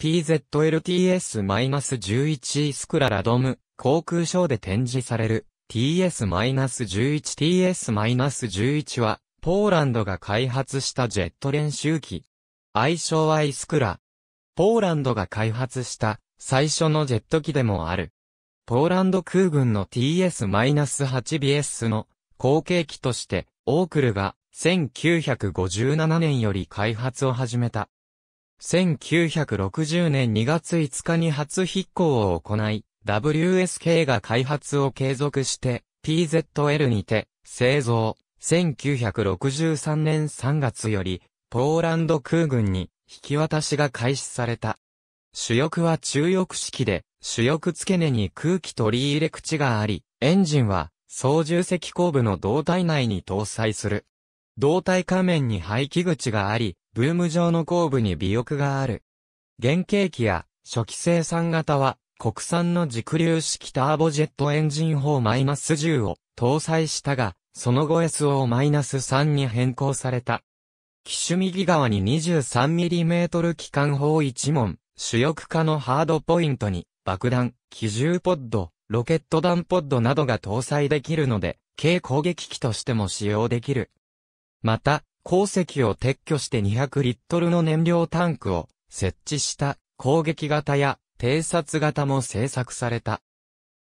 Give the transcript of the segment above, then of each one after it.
PZLTS-11E スクララドム、航空ショーで展示される TS-11TS-11 は、ポーランドが開発したジェット練習機。愛称はイスクラ。ポーランドが開発した最初のジェット機でもある。ポーランド空軍の TS-8BS の後継機として、オークルが1957年より開発を始めた。1960年2月5日に初筆行を行い、WSK が開発を継続して、PZL にて、製造。1963年3月より、ポーランド空軍に引き渡しが開始された。主翼は中翼式で、主翼付け根に空気取り入れ口があり、エンジンは操縦席後部の胴体内に搭載する。胴体下面に排気口があり、ブーム状の後部に尾翼がある。原型機や初期生産型は国産の軸流式ターボジェットエンジン砲1 0を搭載したが、その後 SO-3 に変更された。機種右側に 23mm 機関砲1門、主翼化のハードポイントに爆弾、機銃ポッド、ロケット弾ポッドなどが搭載できるので、軽攻撃機としても使用できる。また、鉱石を撤去して200リットルの燃料タンクを設置した攻撃型や偵察型も製作された。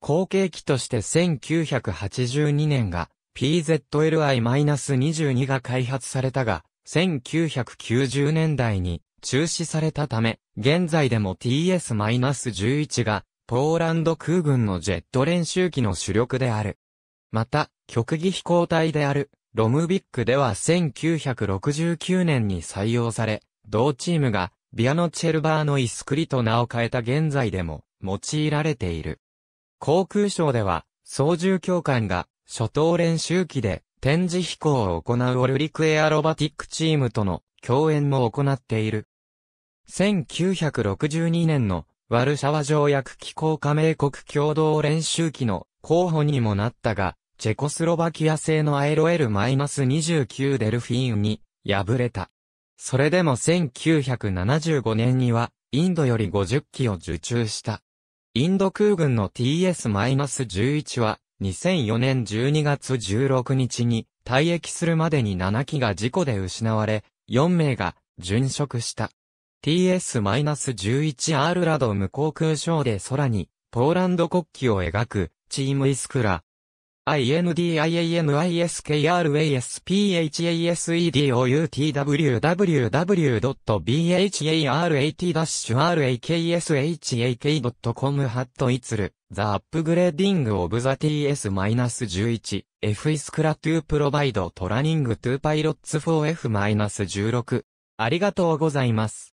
後継機として1982年が PZLI-22 が開発されたが、1990年代に中止されたため、現在でも TS-11 がポーランド空軍のジェット練習機の主力である。また、極技飛行隊であるロムビックでは1969年に採用され、同チームがビアノチェルバーのイスクリと名を変えた現在でも用いられている。航空省では操縦教官が初等練習機で展示飛行を行うオルリクエアロバティックチームとの共演も行っている。1962年のワルシャワ条約機構加盟国共同練習機の候補にもなったが、チェコスロバキア製のアエロエル -29 デルフィーンに敗れた。それでも1975年には、インドより50機を受注した。インド空軍の TS-11 は、2004年12月16日に、退役するまでに7機が事故で失われ、4名が、殉職した。TS-11R ラド無航空ショーで空に、ポーランド国旗を描く、チームイスクラ、i n d i a n i s k h a s w w w b h a r a t r a k s h a k c o m ハットイツル The upgrading of the TS-11 F is cra to provide t r トゥ・ n i n g to pilots for F-16 ありがとうございます。